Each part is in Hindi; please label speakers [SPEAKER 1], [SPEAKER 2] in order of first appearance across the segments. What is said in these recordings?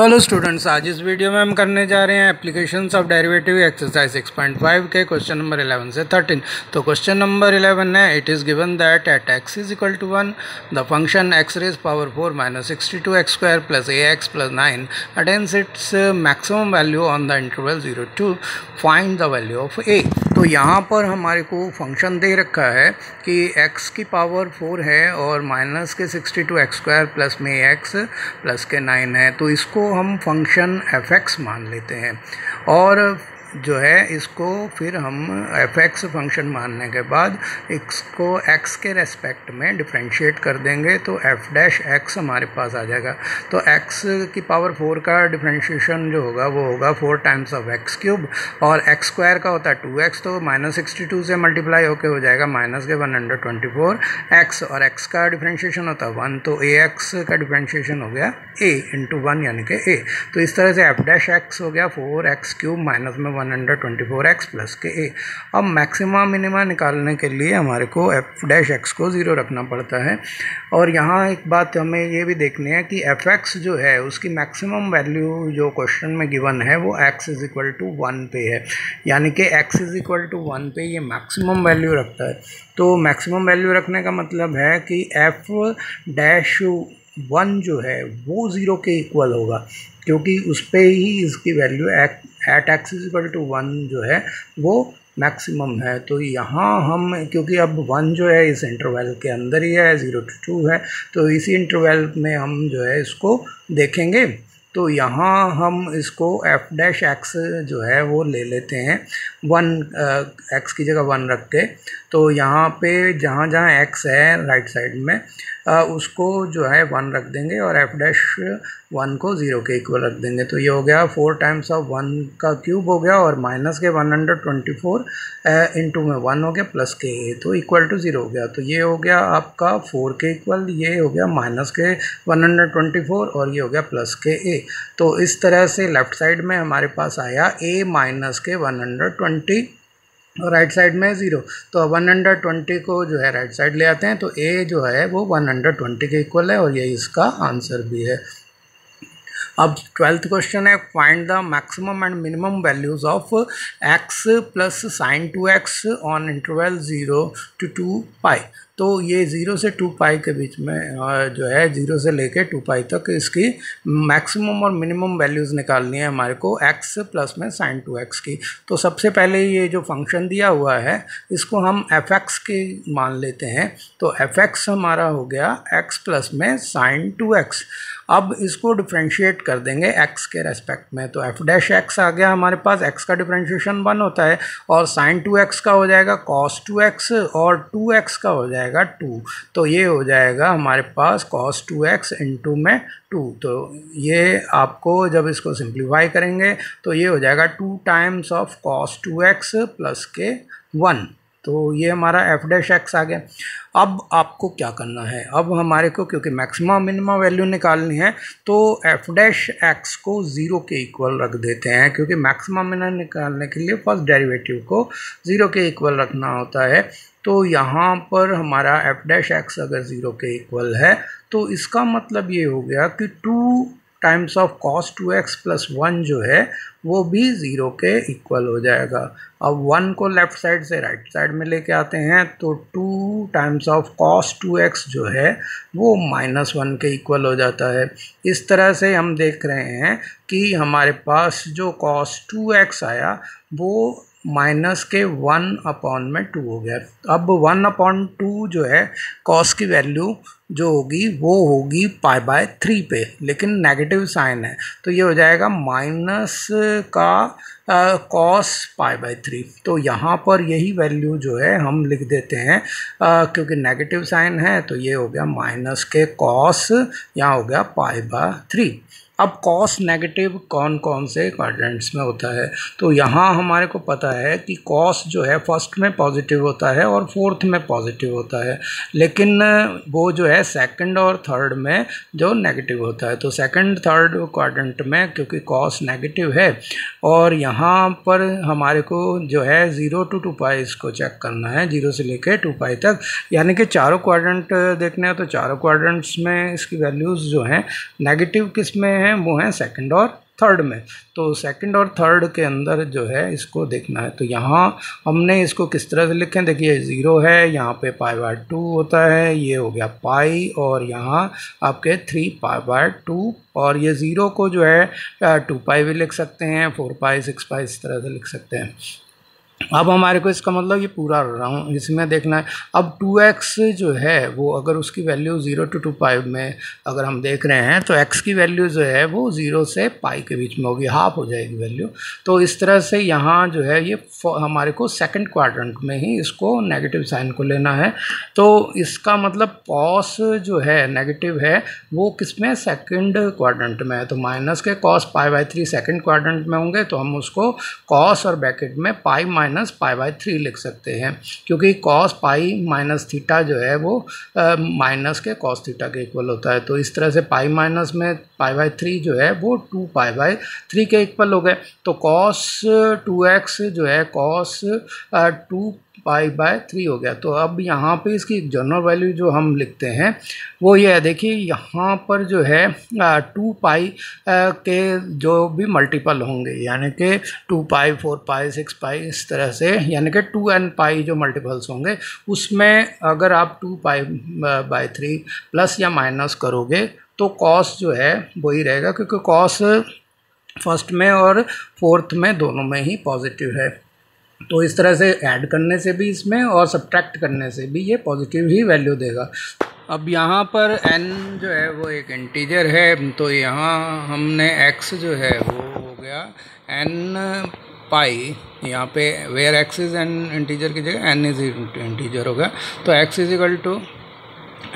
[SPEAKER 1] हेलो स्टूडेंट्स आज इस वीडियो में हम करने जा रहे हैं एप्लीकेशंस ऑफ डेरिवेटिव एक्सरसाइज 6.5 के क्वेश्चन नंबर 11 से 13 तो क्वेश्चन नंबर 11 है it is given that at x is equal to one the function x raise power four minus sixty two x square plus a x plus nine attains its maximum value on the interval zero two find the value of a तो यहाँ पर हमारे को फंक्शन दे रखा है कि एक्स की पावर फोर है और माइनस के sixty two x square plus में एक्स प्लस के नाइन है तो इसको हम फंक्शन एफ मान लेते हैं और जो है इसको फिर हम एफ एक्स फंक्शन मानने के बाद इसको एक्स के रेस्पेक्ट में डिफ्रेंशिएट कर देंगे तो एफ डैश एक्स हमारे पास आ जाएगा तो एक्स की पावर फोर का डिफ्रेंशिएशन जो होगा वो होगा four times of x cube और एक्स स्क्वायर का होता है टू एक्स तो माइनस सिक्सटी टू से मल्टीप्लाई होकर हो जाएगा माइनस के one hundred twenty four x और एक्स का डिफ्रेंशिएशन होता है वन तो ए एक्स का डिफ्रेंशिएशन हो गया ए इंटू वन यानी कि ए तो इस तरह से एफ डैश एक्स हो गया फोर एक्स क्यूब माइनस में one one twenty four x plus के ए अब मैक्सिमा मिनिमा निकालने के लिए हमारे को एफ डैश एक्स को ज़ीरो रखना पड़ता है और यहाँ एक बात हमें ये भी देखनी है कि एफ एक्स जो है उसकी मैक्सिमम वैल्यू जो क्वेश्चन में गिवन है वो x is equal to one पे है यानी कि x is equal to one पे ये मैक्सिमम वैल्यू रखता है तो मैक्सिमम वैल्यू रखने का मतलब है कि एफ डैश वन जो है वो ज़ीरो के इक्वल होगा क्योंकि उस पर ही इसकी value x at x to one जो है वो मैक्सिमम है तो यहाँ हम क्योंकि अब वन जो है इस इंटरवल के अंदर ही है ज़ीरो टू टू है तो इसी इंटरवल में हम जो है इसको देखेंगे तो यहाँ हम इसको एफ डैश एक्स जो है वो ले लेते हैं वन एक्स uh, की जगह वन रख के तो यहाँ पे जहाँ जहाँ एक्स है राइट साइड में उसको जो है वन रख देंगे और एफ डैश वन को ज़ीरो के इक्वल रख देंगे तो ये हो गया फोर टाइम्स ऑफ वन का क्यूब हो गया और माइनस के one hundred twenty four into में वन हो गया प्लस के तो इक्वल टू ज़ीरो हो गया तो ये हो गया आपका फोर के इक्वल ये हो गया माइनस के वन हंड्रेड ट्वेंटी फोर और ये हो गया प्लस के ए तो इस तरह से लेफ्ट साइड में हमारे पास आया ए माइनस के वन हंड्रेड ट्वेंटी और राइट साइड में ज़ीरो तो अब ट्वेंटी को जो है राइट साइड ले आते हैं तो ए जो है वो वन ट्वेंटी के इक्वल है और यही इसका आंसर भी है अब ट्वेल्थ क्वेश्चन है find the maximum and minimum values of x plus sine two x on interval zero to two pi तो ये ज़ीरो से टू पाई के बीच में जो है ज़ीरो से लेके टू पाई तक इसकी मैक्सिमम और मिनिमम वैल्यूज़ निकालनी है हमारे को एक्स प्लस में साइन टू एक्स की तो सबसे पहले ये जो फंक्शन दिया हुआ है इसको हम एफ एक्स की मान लेते हैं तो एफ एक्स हमारा हो गया एक्स प्लस में साइन टू एक्स अब इसको डिफ्रेंशिएट कर देंगे एक्स के रेस्पेक्ट में तो एफ डैश एक्स आ गया हमारे पास एक्स का डिफ्रेंशिएशन वन होता है और साइन टू एक्स का हो जाएगा कॉस टू एक्स और टू एक्स का हो जाएगा टू तो ये हो जाएगा हमारे पास कॉस टू एक्स इंटू में टू तो ये आपको जब इसको सिंप्लीफाई करेंगे तो ये हो जाएगा two times of cos two x plus के वन तो ये हमारा एफ डैश एक्स आ गया अब आपको क्या करना है अब हमारे को क्योंकि मैक्सिमम मिनिमम वैल्यू निकालनी है तो एफ डैश एक्स को ज़ीरो के इक्वल रख देते हैं क्योंकि मैक्सिमम मिनिमम निकालने के लिए फर्स्ट डेरिवेटिव को ज़ीरो के इक्वल रखना होता है तो यहाँ पर हमारा एफ डैश एक्स अगर ज़ीरो के इक्वल है तो इसका मतलब ये हो गया कि two times of cos two x plus one जो है वो भी ज़ीरो के इक्वल हो जाएगा अब वन को लेफ्ट साइड से राइट right साइड में लेके आते हैं तो two times of cos two x जो है वो माइनस वन के इक्वल हो जाता है इस तरह से हम देख रहे हैं कि हमारे पास जो कॉस टू एक्स आया वो माइनस के वन अपॉन में टू हो गया अब वन अपॉन टू जो है कॉस की वैल्यू जो होगी वो होगी पाई बाय थ्री पे लेकिन नेगेटिव साइन है तो ये हो जाएगा माइनस का कॉस पाई बाय थ्री तो यहाँ पर यही वैल्यू जो है हम लिख देते हैं आ, क्योंकि नेगेटिव साइन है तो ये हो गया माइनस के कॉस यहाँ हो गया पाई बाय थ्री अब कॉस नेगेटिव कौन कौन से क्वाड्रेंट्स में होता है तो यहाँ हमारे को पता है कि कॉस जो है फर्स्ट में पॉजिटिव होता है और फोर्थ में पॉजिटिव होता है लेकिन वो जो है सेकंड और थर्ड में जो नेगेटिव होता है तो सेकंड थर्ड क्वाड्रेंट में क्योंकि कॉस नेगेटिव है और यहाँ पर हमारे को जो है ज़ीरो टू टू पाई इसको चेक करना है ज़ीरो से लेकर टू पाई तक यानी कि चारों क्वाड्रेंट देखने हैं तो चारों क्वाड्रेंट्स में इसकी वैल्यूज़ जो हैं नेगेटिव किस में है हैं वो हैं सेकंड और थर्ड में तो सेकंड और थर्ड के अंदर जो है इसको देखना है तो यहाँ हमने इसको किस तरह से लिखें देखिए ज़ीरो है यहाँ पे पाई बाय टू होता है ये हो गया पाई और यहाँ आपके थ्री पाई बाय टू और ये ज़ीरो को जो है टू पाई भी लिख सकते हैं फोर पाई सिक्स पाई इस तरह से लिख सकते हैं अब हमारे को इसका मतलब ये पूरा राउंड इसमें देखना है अब टू एक्स जो है वो अगर उसकी value zero to two pi में अगर हम देख रहे हैं तो एक्स की वैल्यू जो है वो ज़ीरो से पाई के बीच में होगी हाफ हो जाएगी वैल्यू तो इस तरह से यहाँ जो है ये हमारे को सेकंड क्वाड्रेंट में ही इसको नेगेटिव साइन को लेना है तो इसका मतलब कॉस जो है नेगेटिव है वो किस में सेकेंड क्वाड्रेंट में है तो माइनस के cos pi by three second quadrant में होंगे तो हम उसको कॉस और ब्रैकेट में pi minus minus pi by three लिख सकते हैं क्योंकि कॉस पाई माइनस थीटा जो है वो माइनस के कॉस थीटा के इक्वल होता है तो इस तरह से पाई माइनस में पाई बाई थ्री जो है वो टू पाई बाई थ्री के इक्वल हो गए तो कॉस टू एक्स जो है cos two pi by three हो गया तो अब यहाँ पे इसकी जनरल वैल्यू जो हम लिखते हैं वो ये है देखिए यहाँ पर जो है टू पाई के जो भी मल्टीपल होंगे यानी कि two pi four pi six pi इस तरह से यानी कि टू एन पाई जो मल्टीपल्स होंगे उसमें अगर आप two pi by three plus या माइनस करोगे तो कॉस जो है वही रहेगा क्योंकि कॉस फर्स्ट में और फोर्थ में दोनों में ही पॉजिटिव है तो इस तरह से ऐड करने से भी इसमें और सब्ट्रैक्ट करने से भी ये पॉजिटिव ही वैल्यू देगा अब यहाँ पर n जो है वो एक इंटीजर है तो यहाँ हमने x जो है वो हो गया n पाई यहाँ पे where x is n integer की जगह n इज इंटीजर हो गया तो x is equal to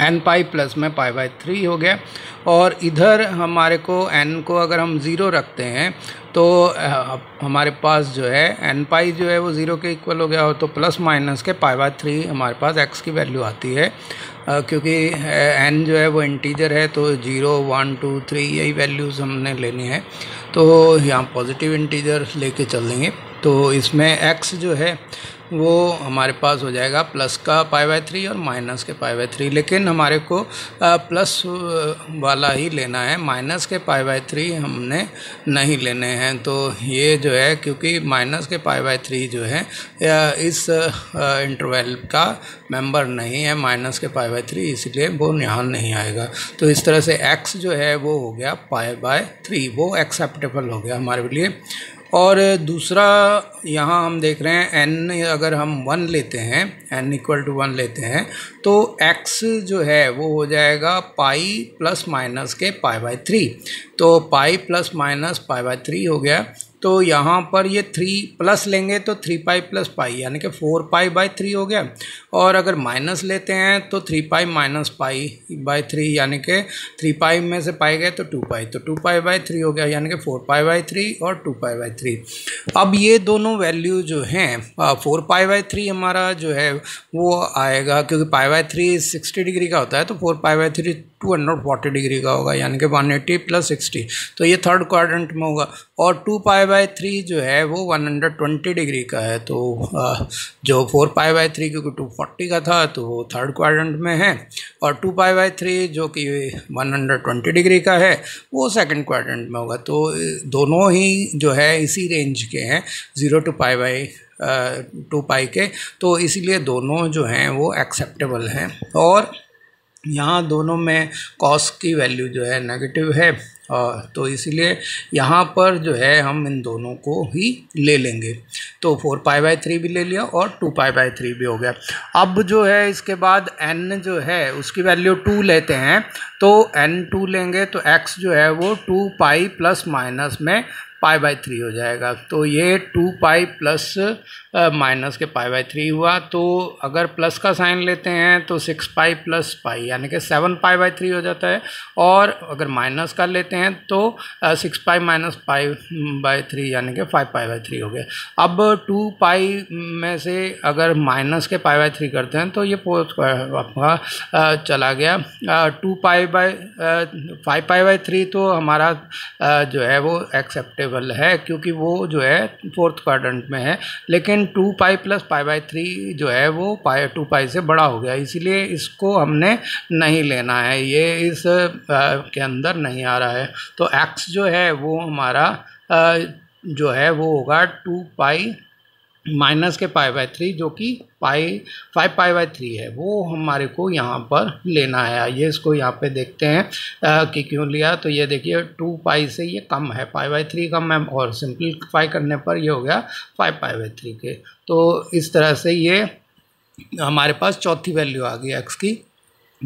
[SPEAKER 1] n pi plus में पाई बाई थ्री हो गया और इधर हमारे को एन को अगर हम ज़ीरो रखते हैं तो हमारे पास जो है एन पाई जो है वो ज़ीरो के इक्वल हो गया हो तो प्लस माइनस के पाई बाई थ्री हमारे पास एक्स की वैल्यू आती है आ, क्योंकि एन जो है वो इंटीजर है तो जीरो वन टू थ्री यही वैल्यूज़ हमने लेनी है तो यहाँ पॉजिटिव इंटीजर लेके चल देंगे तो इसमें एक्स जो है वो हमारे पास हो जाएगा प्लस का पाई बाय थ्री और माइनस के पाई बाय थ्री लेकिन हमारे को प्लस वाला ही लेना है माइनस के पाई बाय थ्री हमने नहीं लेने हैं तो ये जो है क्योंकि माइनस के पाई बाय थ्री जो है इस इंटरवल का मेंबर नहीं है माइनस के पाई बाय थ्री इसलिए वो यहाँ नहीं आएगा तो इस तरह से एक्स जो है वो हो गया पाई बाय थ्री वो एक्सेप्टेबल हो गया हमारे लिए और दूसरा यहाँ हम देख रहे हैं एन अगर हम वन लेते हैं एन इक्वल टू वन लेते हैं तो एक्स जो है वो हो जाएगा पाई प्लस माइनस के पाई बाई थ्री तो pi plus minus pi by three हो गया तो यहाँ पर ये थ्री प्लस लेंगे तो थ्री पाई प्लस पाई यानी कि फोर पाई बाई थ्री हो गया और अगर माइनस लेते हैं तो three pi minus pi by three यानी कि थ्री पाई में से पाई गए तो टू पाई तो टू पाई बाई थ्री हो गया यानी कि फोर पाई बाई थ्री और टू पाई बाई थ्री अब ये दोनों वैल्यू जो हैं फोर पाई बाई थ्री हमारा जो है वो आएगा क्योंकि pi by three sixty degree का होता है तो four pi by three two hundred forty degree का होगा यानी कि वन एटी प्लस सिक्सटी तो ये थर्ड क्वाड्रेंट में होगा और टू पाई बाई थ्री जो है वो 120 डिग्री का है तो जो फोर पाई बाई थ्री क्योंकि 240 का था तो वो थर्ड क्वाड्रेंट में है और टू पाई बाई थ्री जो कि 120 डिग्री का है वो सेकंड क्वाड्रेंट में होगा तो दोनों ही जो है इसी रेंज के हैं zero to pi by two pi के तो इसीलिए दोनों जो हैं वो एक्सेप्टेबल हैं और यहाँ दोनों में कॉस की वैल्यू जो है नेगेटिव है तो इसलिए यहाँ पर जो है हम इन दोनों को ही ले लेंगे तो फोर पाई बाई थ्री भी ले लिया और टू पाई बाई थ्री भी हो गया अब जो है इसके बाद एन जो है उसकी वैल्यू टू लेते हैं तो एन टू लेंगे तो एक्स जो है वो टू पाई प्लस माइनस में पाई बाई थ्री हो जाएगा तो ये टू पाई प्लस माइनस के पाई बाई थ्री हुआ तो अगर प्लस का साइन लेते हैं तो सिक्स पाई प्लस पाई यानी कि सेवन पाई बाई थ्री हो जाता है और अगर माइनस का लेते हैं तो six pi minus pi by three यानी कि फाइव पाई बाई थ्री हो गया अब टू पाई में से अगर माइनस के पाई बाई थ्री करते हैं तो ये पोस्ट आपका चला गया two pi by five pi by three तो हमारा जो है वो एक्सेप्टेबल है क्योंकि वो जो है फोर्थ क्वाड्रेंट में है लेकिन लेकिन two pi plus pi by three जो है वो पाई टू पाई से बड़ा हो गया इसीलिए इसको हमने नहीं लेना है ये इस आ, के अंदर नहीं आ रहा है तो एक्स जो है वो हमारा आ, जो है वो होगा टू पाई माइनस के पाई बाय थ्री जो कि pi five pi by three है वो हमारे को यहाँ पर लेना है आइए इसको यहाँ पे देखते हैं आ, कि क्यों लिया तो ये देखिए टू पाई से ये कम है पाई बाय थ्री कम है और सिंपलीफाई करने पर ये हो गया फाइव पाई बाय थ्री के तो इस तरह से ये हमारे पास चौथी वैल्यू आ गई एक्स की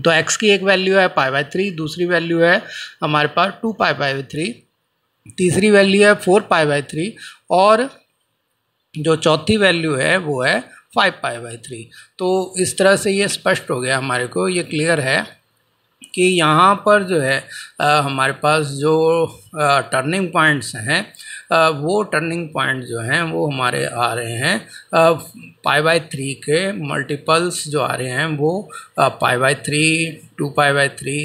[SPEAKER 1] तो एक्स की एक वैल्यू है पाई बाय थ्री दूसरी वैल्यू है हमारे पास टू पाई बाय थ्री तीसरी वैल्यू है फोर पाई बाय थ्री और जो चौथी वैल्यू है वो है फाइव पाई बाई थ्री तो इस तरह से ये स्पष्ट हो गया हमारे को ये क्लियर है कि यहाँ पर जो है आ, हमारे पास जो आ, टर्निंग पॉइंट्स हैं वो टर्निंग पॉइंट जो हैं वो हमारे आ रहे हैं पाई बाई थ्री के मल्टीपल्स जो आ रहे हैं वो आ, pi by three two pi by three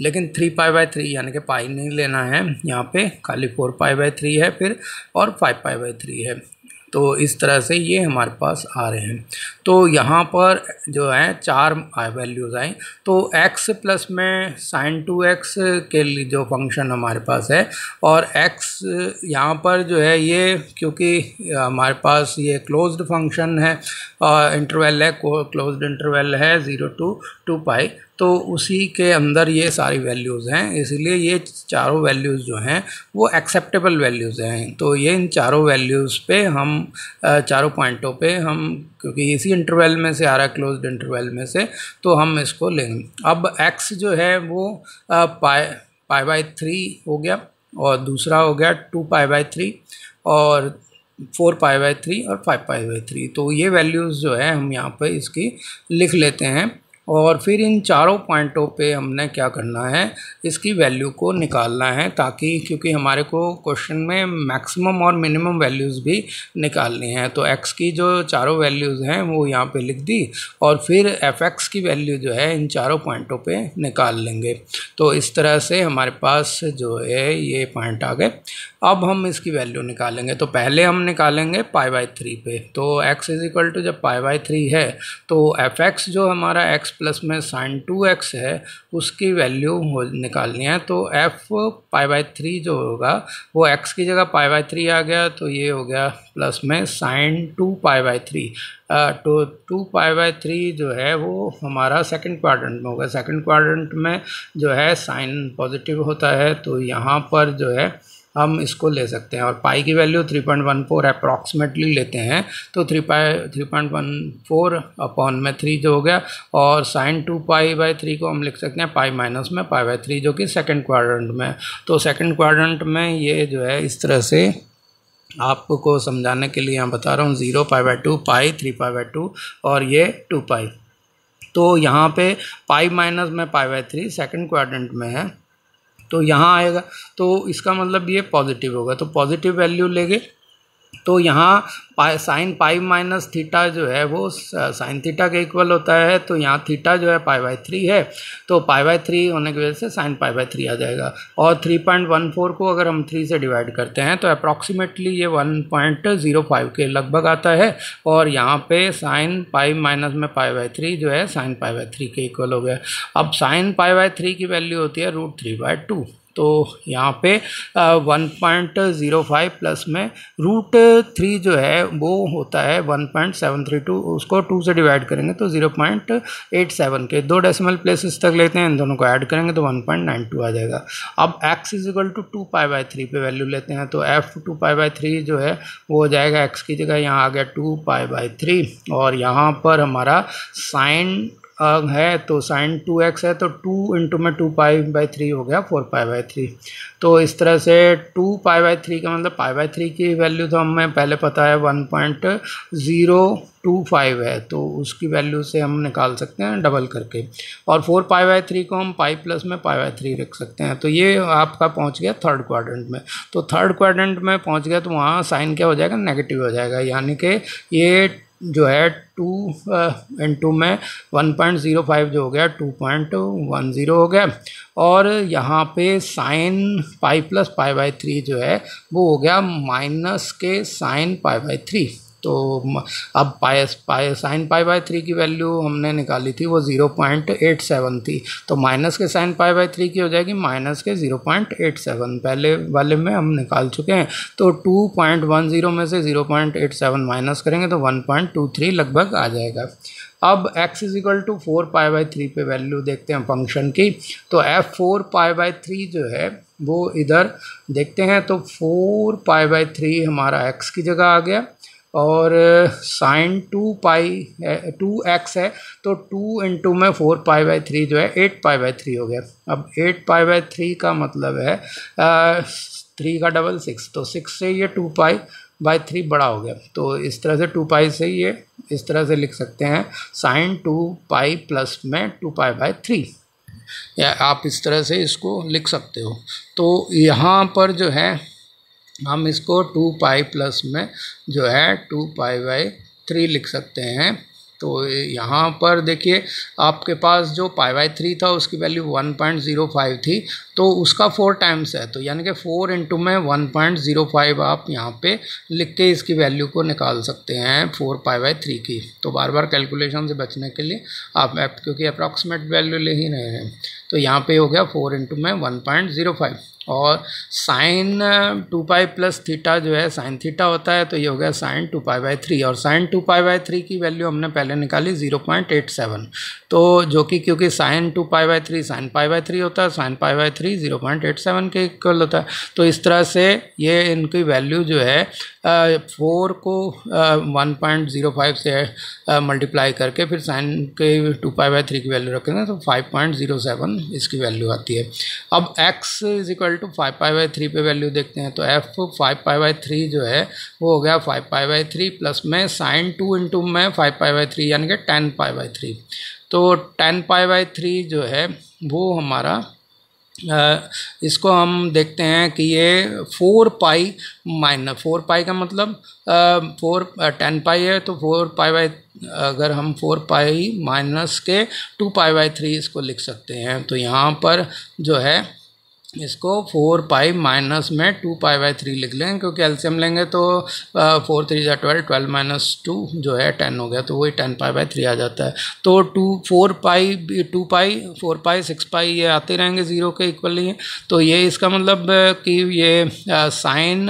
[SPEAKER 1] लेकिन थ्री पाई बाई थ्री यानी कि पाई नहीं लेना है यहाँ पे खाली फोर पाई बाई थ्री है फिर और फाइव पाई बाई थ्री है तो इस तरह से ये हमारे पास आ रहे हैं तो यहाँ पर जो है चार वैल्यूज़ आए तो x प्लस में साइन टू एक्स के लिए जो फंक्शन हमारे पास है और x यहाँ पर जो है ये क्योंकि हमारे पास ये क्लोज्ड फंक्शन है इंटरवल है क्लोज्ड इंटरवल है ज़ीरो टू टू पाई तो उसी के अंदर ये सारी वैल्यूज़ हैं इसलिए ये चारों वैल्यूज़ जो हैं वो एक्सेप्टेबल वैल्यूज़ हैं तो ये इन चारों वैल्यूज़ पे हम चारों पॉइंटों पे हम क्योंकि इसी इंटरवल में से आ रहा है क्लोज इंटरवल में से तो हम इसको लेंगे अब एक्स जो है वो पाए पाई बाई थ्री हो गया और दूसरा हो गया टू पाई बाई थ्री और फोर पाई बाई थ्री और फाइव पाई बाई थ्री तो ये वैल्यूज़ जो है हम यहाँ पर इसकी लिख लेते हैं और फिर इन चारों पॉइंटों पे हमने क्या करना है इसकी वैल्यू को निकालना है ताकि क्योंकि हमारे को क्वेश्चन में मैक्सिमम और मिनिमम वैल्यूज़ भी निकालनी है तो एक्स की जो चारों वैल्यूज़ हैं वो यहाँ पे लिख दी और फिर एफ एक्स की वैल्यू जो है इन चारों पॉइंटों पे निकाल लेंगे तो इस तरह से हमारे पास जो है ये पॉइंट आ गए अब हम इसकी वैल्यू निकालेंगे तो पहले हम निकालेंगे पाई बाई थ्री पे तो एक्स इज इक्वल टू जब पाई बाई थ्री है तो एफ एक्स जो हमारा एक्स प्लस में साइन टू एक्स है उसकी वैल्यू हो निकालनी है तो एफ़ पाई बाई थ्री जो होगा वो एक्स की जगह पाई बाई थ्री आ गया तो ये हो गया प्लस में sine two pi by three तो टू पाई बाई थ्री जो है वो हमारा सेकंड क्वाड्रेंट में होगा सेकंड क्वाड्रेंट में जो है साइन पॉजिटिव होता है तो यहाँ पर जो है हम इसको ले सकते हैं और पाई की value three point one four approximately लेते हैं तो three pi three point one four upon में थ्री जो हो गया और sine two pi by three को हम लिख सकते हैं पाई माइनस में पाई बाई थ्री जो कि सेकेंड क्वाड्रेंट में तो सेकेंड क्वाड्रेंट में ये जो है इस तरह से आपको समझाने के लिए यहाँ बता रहा हूँ zero pi by two pi three pi by two और ये टू पाई तो यहाँ पे पाई माइनस में pi by three second quadrant में है तो यहाँ आएगा तो इसका मतलब ये पॉजिटिव होगा तो पॉजिटिव वैल्यू लेंगे तो यहाँ pi sine pi minus theta जो है वो साइन uh, थीटा के इक्वल होता है तो यहाँ थीटा जो है पाई बाई थ्री है तो पाई बाई थ्री होने की वजह से साइन पाई बाई थ्री आ जाएगा और थ्री पॉइंट वन फोर को अगर हम थ्री से डिवाइड करते हैं तो अप्रॉक्सीमेटली ये वन पॉइंट ज़ीरो फाइव के लगभग आता है और यहाँ पे साइन पाई माइनस में पाई बाई थ्री जो है साइन पाई बाई थ्री के इक्वल हो गया अब साइन पाई बाई थ्री की वैल्यू होती है रूट थ्री बाई टू तो यहाँ पे one point zero five plus में रूट थ्री जो है वो होता है one point seven three two उसको टू से डिवाइड करेंगे तो ज़ीरो पॉइंट एट सेवन के दो डेसिमल प्लेसेस तक लेते हैं इन दोनों को ऐड करेंगे तो वन पॉइंट नाइन टू आ जाएगा अब x is equal to two pi by three पे वैल्यू लेते हैं तो f two pi by three जो है वो हो जाएगा एक्स की जगह यहाँ आ गया टू पाई बाई थ्री और यहाँ पर हमारा साइन है तो साइन टू एक्स है तो टू इंटू में टू पाई बाई थ्री हो गया फोर पाई बाई थ्री तो इस तरह से टू पाई बाई थ्री का मतलब पाई बाई थ्री की वैल्यू तो हमें पहले पता है one point zero two five है तो उसकी वैल्यू से हम निकाल सकते हैं डबल करके और फोर पाई बाई थ्री को हम पाई प्लस में पाई बाई थ्री रख सकते हैं तो ये आपका पहुंच गया थर्ड क्वाड्रेंट में तो थर्ड क्वाड्रेंट में पहुंच गया तो वहाँ साइन क्या हो जाएगा नेगेटिव हो जाएगा यानी कि ये जो है टू इंटू में वन पॉइंट ज़ीरो फाइव जो हो गया टू पॉइंट वन ज़ीरो हो गया और यहाँ पे sine pi plus pi by three जो है वो हो गया माइनस के साइन पाई बाई थ्री तो अब pi pi sine pi by three की वैल्यू हमने निकाली थी वो ज़ीरो पॉइंट एट सेवन थी तो माइनस के साइन पाई बाय थ्री की हो जाएगी माइनस के ज़ीरो पॉइंट एट सेवन पहले वाले में हम निकाल चुके हैं तो टू पॉइंट वन ज़ीरो में से zero point eight seven minus करेंगे तो वन पॉइंट टू थ्री लगभग आ जाएगा अब x is equal to four pi by three पे वैल्यू देखते हैं फंक्शन की तो f four pi by three जो है वो इधर देखते हैं तो फोर पाई बाई थ्री हमारा x की जगह आ गया और sine two pi two x है तो टू इंटू में फोर पाई बाई थ्री जो है एट पाई बाई थ्री हो गया अब एट पाई बाई थ्री का मतलब है थ्री का डबल सिक्स तो सिक्स से ये टू पाई बाई थ्री बड़ा हो गया तो इस तरह से टू पाई से ये इस तरह से लिख सकते हैं साइन टू पाई प्लस में टू पाई बाई थ्री या आप इस तरह से इसको लिख सकते हो तो यहाँ पर जो है हम इसको टू पाई प्लस में जो है टू पाई बाई थ्री लिख सकते हैं तो यहाँ पर देखिए आपके पास जो पाई बाई थ्री था उसकी value one point zero five थी तो उसका फोर टाइम्स है तो यानी कि फोर इंटू में वन पॉइंट ज़ीरो फाइव आप यहाँ पे लिख के इसकी वैल्यू को निकाल सकते हैं फोर पाई बाई थ्री की तो बार बार कैलकुलेशन से बचने के लिए आप क्योंकि अप्रॉक्सीमेट वैल्यू ले ही रहे हैं तो यहाँ पर हो गया फोर इंटू में वन पॉइंट ज़ीरो फाइव और sine two pi plus theta जो है साइन थीटा होता है तो ये हो गया sine two pi by three और sine two pi by three की वैल्यू हमने पहले निकाली ज़ीरो पॉइंट एट सेवन तो जो कि क्योंकि sine two pi by three sine pi by three होता है sine pi by three zero point eight seven के इक्वल होता है तो इस तरह से ये इनकी वैल्यू जो है फोर uh, को वन पॉइंट ज़ीरो फाइव से मल्टीप्लाई uh, करके फिर साइन के टू पाई बाई थ्री की वैल्यू रखेंगे तो फाइव पॉइंट ज़ीरो सेवन इसकी वैल्यू आती है अब x is equal equal to five pi by three पे वैल्यू देखते हैं तो f five pi by three जो है वो हो गया five pi by three plus में साइन टू इंटू में फाइव पाई बाई थ्री यानी कि टेन पाई बाई थ्री तो टेन पाई बाई थ्री जो है वो हमारा इसको हम देखते हैं कि ये four pi minus four pi का मतलब फोर टेन पाई है तो फोर पाई बाई अगर हम फोर पाई माइनस के टू पाई बाई थ्री इसको लिख सकते हैं तो यहाँ पर जो है इसको फोर पाई माइनस में टू पाई बाई थ्री लिख लें क्योंकि एल्सियम लेंगे तो फोर थ्री ज़ा ट्वेल्व ट्वेल्व माइनस टू जो है टेन हो गया तो वही टेन पाई बाई थ्री आ जाता है तो two four pi two pi four pi six pi ये आते रहेंगे ज़ीरो के इक्वल ही तो ये इसका मतलब कि ये साइन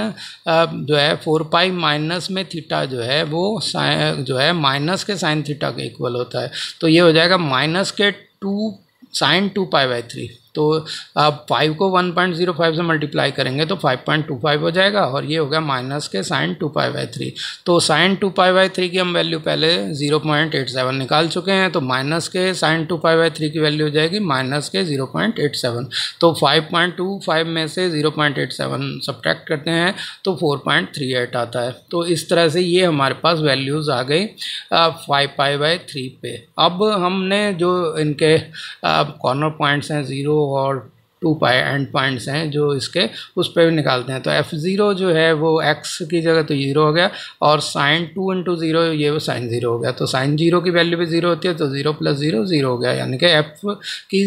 [SPEAKER 1] जो है फोर पाई माइनस में थीटा जो है वो जो है माइनस के साइन थीटा के इक्वल होता है तो ये हो जाएगा माइनस के two sine two pi by three तो आप फाइव को वन पॉइंट जीरो फाइव से मल्टीप्लाई करेंगे तो फाइव पॉइंट टू फाइव हो जाएगा और ये हो गया माइनस के sine two five by three तो sine two five by three की हम वैल्यू पहले जीरो पॉइंट एट सेवन निकाल चुके हैं तो माइनस के sine two five by three की वैल्यू हो जाएगी माइनस के जीरो पॉइंट एट सेवन तो फाइव पॉइंट टू फाइव में से zero point eight seven subtract करते हैं तो फोर पॉइंट थ्री एट आता है तो इस तरह से ये हमारे पास वैल्यूज़ आ गई फाइव पाई बाई थ्री पे अब हमने जो इनके कॉर्नर पॉइंट्स हैं zero or two pi end points हैं जो इसके उस पर भी निकालते हैं तो एफ़ ज़ीरो जो है वो एक्स की जगह तो ज़ीरो हो गया और साइन टू इंटू ज़ीरो ये वो साइन ज़ीरो हो गया तो साइन ज़ीरो की वैल्यू भी ज़ीरो होती है तो ज़ीरो प्लस ज़ीरो ज़ीरो हो गया यानी कि एफ़ की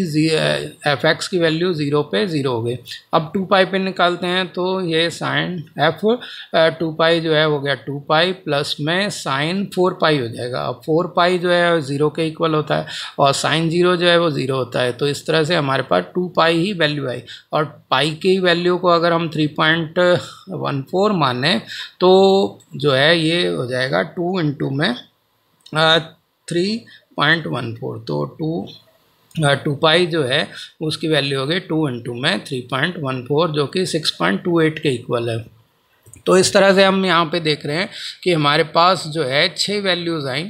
[SPEAKER 1] एफ एक्स की वैल्यू ज़ीरो पे ज़ीरो हो गई अब टू पाई पे निकालते हैं तो ये साइन एफ टू पाई जो है हो गया टू पाई प्लस में साइन फोर पाई हो जाएगा अब फोर पाई जो है ज़ीरो के इक्वल होता है और साइन ज़ीरो जो है वो ज़ीरो होता है तो इस तरह से हमारे पास टू पाई ही वैल्यू आई और पाई की वैल्यू को अगर हम 3.14 पॉइंट uh, माने तो जो है ये हो जाएगा टू इंटू में थ्री पॉइंट वन फोर तो टू टू पाई जो है उसकी वैल्यू हो गई टू इंटू में थ्री पॉइंट वन फोर जो कि सिक्स पॉइंट टू एट के इक्वल है तो इस तरह से हम यहाँ पे देख रहे हैं कि हमारे पास जो है छः वैल्यूज़ आई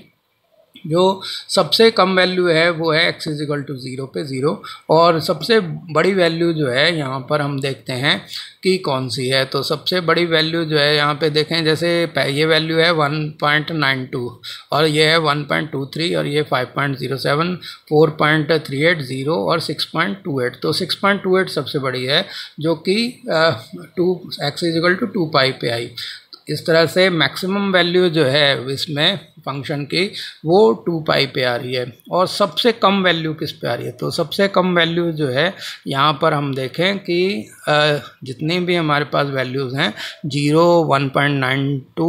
[SPEAKER 1] जो सबसे कम वैल्यू है वो है x is equal to zero पे ज़ीरो और सबसे बड़ी वैल्यू जो है यहाँ पर हम देखते हैं कि कौन सी है तो सबसे बड़ी वैल्यू जो है यहाँ पे देखें जैसे ये वैल्यू है वन पॉइंट नाइन टू और ये है वन पॉइंट टू थ्री और ये five point zero seven four point three eight zero और सिक्स पॉइंट टू एट तो सिक्स पॉइंट टू एट सबसे बड़ी है जो कि two x is equal to two pi पे आई इस तरह से मैक्सिमम वैल्यू जो है इसमें फंक्शन की वो टू पाई पे आ रही है और सबसे कम वैल्यू किस पे आ रही है तो सबसे कम वैल्यू जो है यहाँ पर हम देखें कि जितनी भी हमारे पास वैल्यूज़ हैं zero one point nine two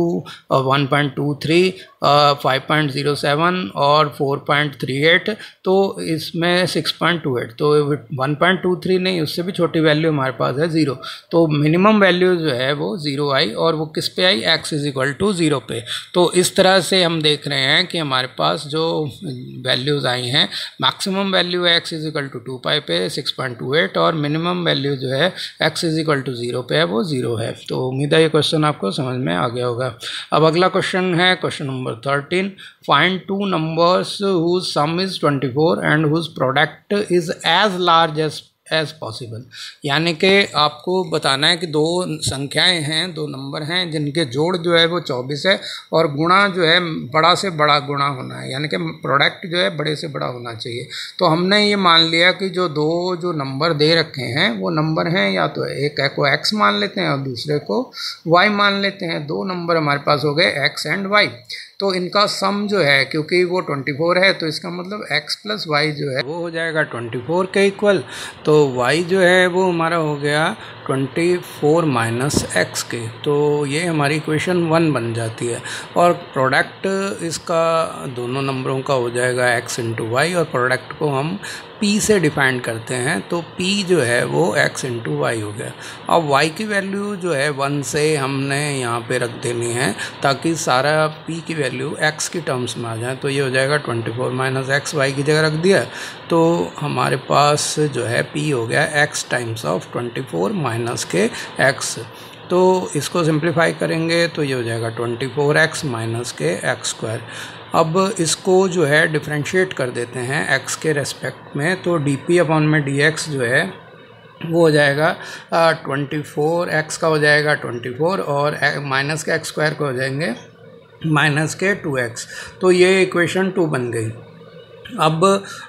[SPEAKER 1] one point two three five point zero seven और फोर पॉइंट थ्री एट तो इसमें सिक्स पॉइंट टू एट तो वन पॉइंट टू थ्री नहीं उससे भी छोटी वैल्यू हमारे पास है ज़ीरो तो मिनिमम वैल्यू जो है वो ज़ीरो आई और वो किस पे आई x is equal to zero पे तो इस तरह से हम देख रहे हैं कि हमारे पास जो वैल्यूज़ आई हैं मैक्सिमम वैल्यू है x is equal to two pi पे सिक्स पॉइंट टू एट और मिनिमम वैल्यू जो है एक्स इजिकल टू ज़ीरो पे है वो ज़ीरो है तो उम्मीद है ये क्वेश्चन आपको समझ में आ गया होगा अब अगला क्वेश्चन है question number thirteen find two numbers whose sum is twenty four and whose product is as large as as possible यानी कि आपको बताना है कि दो संख्याएं हैं दो नंबर हैं जिनके जोड़ जो है वो चौबीस है और गुणा जो है बड़ा से बड़ा गुणा होना है यानी कि प्रोडक्ट जो है बड़े से बड़ा होना चाहिए तो हमने ये मान लिया कि जो दो जो नंबर दे रखे हैं वो नंबर हैं या तो एक को एक्स मान लेते हैं और दूसरे को वाई मान लेते हैं दो नंबर हमारे पास हो गए एक्स एंड वाई तो इनका सम जो है क्योंकि वो 24 है तो इसका मतलब x प्लस वाई जो है वो हो जाएगा 24 के इक्वल तो y जो है वो हमारा हो गया ट्वेंटी फोर माइनस एक्स के तो ये हमारी इक्वेशन वन बन जाती है और प्रोडक्ट इसका दोनों नंबरों का हो जाएगा एक्स इंटू वाई और प्रोडक्ट को हम पी से डिफाइन करते हैं तो पी जो है वो एक्स इंटू वाई हो गया अब वाई की वैल्यू जो है वन से हमने यहाँ पे रख देनी है ताकि सारा पी की वैल्यू एक्स की टर्म्स में आ जाए तो ये हो जाएगा twenty four minus x y की जगह रख दिया तो हमारे पास जो है पी हो गया x times of twenty four minus minus के एक्स तो इसको सिंप्लीफाई करेंगे तो ये हो जाएगा ट्वेंटी फोर एक्स माइनस के एक्स स्क्वायर अब इसको जो है डिफ्रेंशिएट कर देते हैं एक्स के रेस्पेक्ट में तो डी पी अपॉन में डी एक्स जो है वो हो जाएगा ट्वेंटी फोर एक्स का हो जाएगा ट्वेंटी फोर और माइनस के एक्स स्क्वायर का हो जाएंगे माइनस के टू एक्स तो ये इक्वेशन टू बन गई अब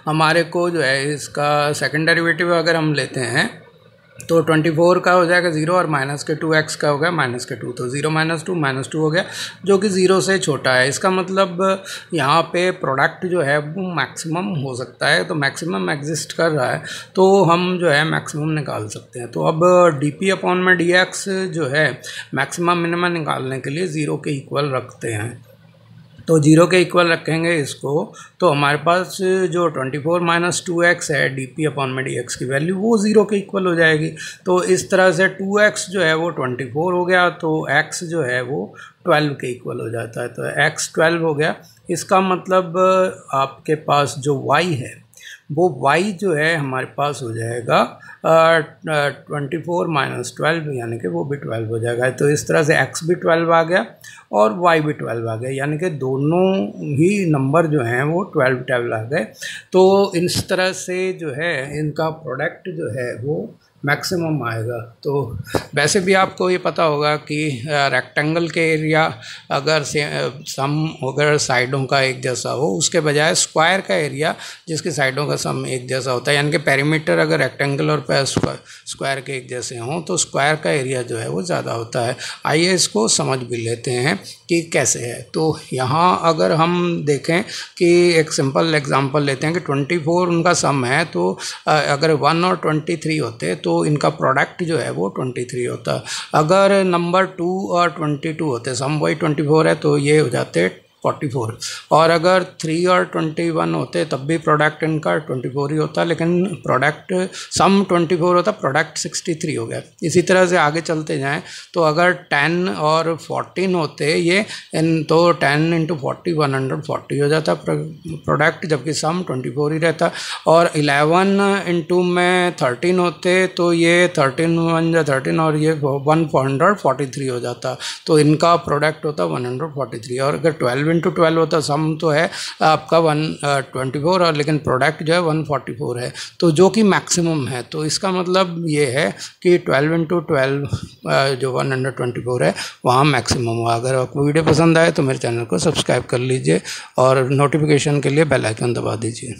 [SPEAKER 1] हमारे को जो है इसका सेकेंड डेरिवेटिव अगर हम लेते हैं तो ट्वेंटी फोर का हो जाएगा ज़ीरो और माइनस के टू एक्स का हो गया माइनस के टू तो zero minus two minus two हो गया जो कि ज़ीरो से छोटा है इसका मतलब यहाँ पे प्रोडक्ट जो है वो मैक्सिमम हो सकता है तो मैक्सिमम एग्जिस्ट कर रहा है तो हम जो है मैक्सिमम निकाल सकते हैं तो अब डी पी अपॉन में डी एक्स जो है मैक्सिमम मिनिमम निकालने के लिए ज़ीरो के इक्वल रखते हैं तो जीरो के इक्वल रखेंगे इसको तो हमारे पास जो twenty four minus two x है डी पी अपॉन में डी एक्स की वैल्यू वो ज़ीरो के इक्वल हो जाएगी तो इस तरह से टू एक्स जो है वो ट्वेंटी फोर हो गया तो एक्स जो है वो ट्वेल्व के इक्वल हो जाता है तो एक्स ट्वेल्व हो गया इसका मतलब आपके पास जो वाई है वो वाई जो है हमारे पास हो जाएगा ट्वेंटी फोर माइनस ट्वेल्व यानी कि वो भी ट्वेल्व हो जाएगा तो इस तरह से एक्स भी ट्वेल्व आ गया और वाई भी ट्वेल्व आ गया यानी कि दोनों ही नंबर जो हैं वो ट्वेल्व ट्वेल्व आ गए तो इस तरह से जो है इनका प्रोडक्ट जो है वो मैक्सिमम आएगा तो वैसे भी आपको ये पता होगा कि रेक्टेंगल के एरिया अगर से सम अगर साइडों का एक जैसा हो उसके बजाय स्क्वायर का एरिया जिसके साइडों का सम एक जैसा होता है यानी कि पैरीमीटर अगर रेक्टेंगल और स्क्वायर के एक जैसे हों तो स्क्वायर का एरिया जो है वो ज़्यादा होता है आइए इसको समझ भी लेते हैं कि कैसे है तो यहाँ अगर हम देखें कि एक सिंपल एग्ज़ाम्पल लेते हैं कि ट्वेंटी फोर उनका सम है तो अगर वन और ट्वेंटी थ्री होते तो तो इनका प्रोडक्ट जो है वो ट्वेंटी थ्री होता अगर नंबर टू और ट्वेंटी टू होते सम वाई ट्वेंटी फोर है तो ये हो जाते फोर्टी फोर और अगर थ्री और ट्वेंटी वन होते तब भी प्रोडक्ट इनका ट्वेंटी फोर ही होता लेकिन प्रोडक्ट सम ट्वेंटी फोर होता प्रोडक्ट सिक्सटी थ्री हो गया इसी तरह से आगे चलते जाएँ तो अगर टेन और फोर्टीन होते ये इन तो ten into forty one hundred forty हो जाता प्रोडक्ट जबकि सम ट्वेंटी फोर ही रहता और इलेवन इंटू में थर्टीन होते तो ये थर्टीन वन या थर्टीन और ये वन हंड्रेड फोर्टी थ्री हो जाता तो इनका प्रोडक्ट होता वन हंड्रेड फोर्टी थ्री और अगर ट्वेल्व इलेवन टू ट्वेल्व होता सम तो है आपका वन ट्वेंटी फोर और लेकिन प्रोडक्ट जो है वन फोर्टी फोर है तो जो कि मैक्सिमम है तो इसका मतलब ये है कि ट्वेल्व इंटू ट्वेल्व जो वन हंड्रेड ट्वेंटी फोर है वहाँ मैक्सिमम हुआ अगर आपको वीडियो पसंद आए तो मेरे चैनल को सब्सक्राइब कर लीजिए और नोटिफिकेशन के लिए बेल आइकन दबा दीजिए